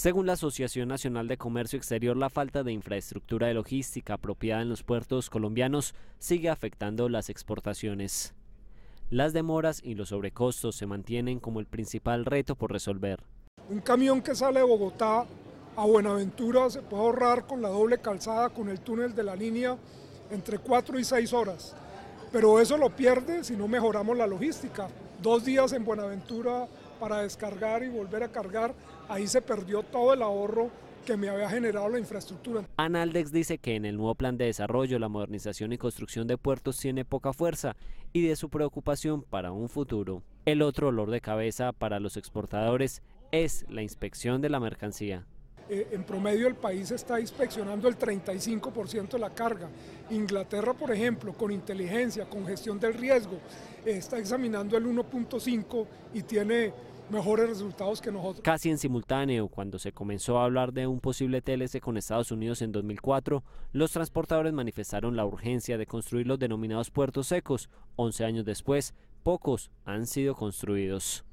Según la Asociación Nacional de Comercio Exterior, la falta de infraestructura de logística apropiada en los puertos colombianos sigue afectando las exportaciones. Las demoras y los sobrecostos se mantienen como el principal reto por resolver. Un camión que sale de Bogotá a Buenaventura se puede ahorrar con la doble calzada, con el túnel de la línea, entre 4 y 6 horas. Pero eso lo pierde si no mejoramos la logística. Dos días en Buenaventura para descargar y volver a cargar, ahí se perdió todo el ahorro que me había generado la infraestructura. Analdex dice que en el nuevo plan de desarrollo la modernización y construcción de puertos tiene poca fuerza y de su preocupación para un futuro. El otro olor de cabeza para los exportadores es la inspección de la mercancía. Eh, en promedio el país está inspeccionando el 35% de la carga. Inglaterra, por ejemplo, con inteligencia, con gestión del riesgo, eh, está examinando el 1.5 y tiene mejores resultados que nosotros. Casi en simultáneo, cuando se comenzó a hablar de un posible TLC con Estados Unidos en 2004, los transportadores manifestaron la urgencia de construir los denominados puertos secos. 11 años después, pocos han sido construidos.